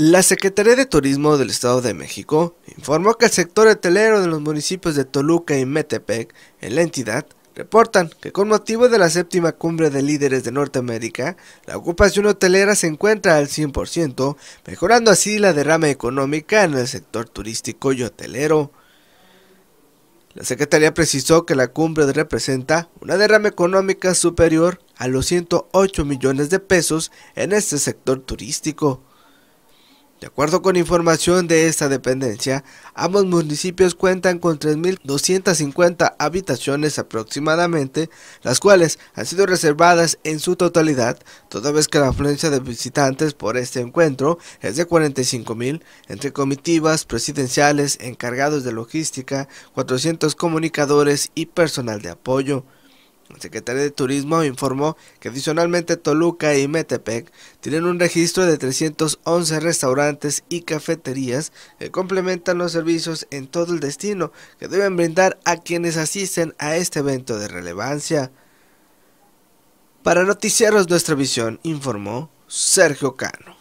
La Secretaría de Turismo del Estado de México informó que el sector hotelero de los municipios de Toluca y Metepec en la entidad reportan que con motivo de la séptima cumbre de líderes de Norteamérica, la ocupación hotelera se encuentra al 100%, mejorando así la derrama económica en el sector turístico y hotelero. La Secretaría precisó que la cumbre representa una derrama económica superior a los 108 millones de pesos en este sector turístico. De acuerdo con información de esta dependencia, ambos municipios cuentan con 3.250 habitaciones aproximadamente, las cuales han sido reservadas en su totalidad, toda vez que la afluencia de visitantes por este encuentro es de 45.000, entre comitivas, presidenciales, encargados de logística, 400 comunicadores y personal de apoyo. El secretario de Turismo informó que adicionalmente Toluca y Metepec tienen un registro de 311 restaurantes y cafeterías que complementan los servicios en todo el destino que deben brindar a quienes asisten a este evento de relevancia. Para Noticieros Nuestra Visión informó Sergio Cano.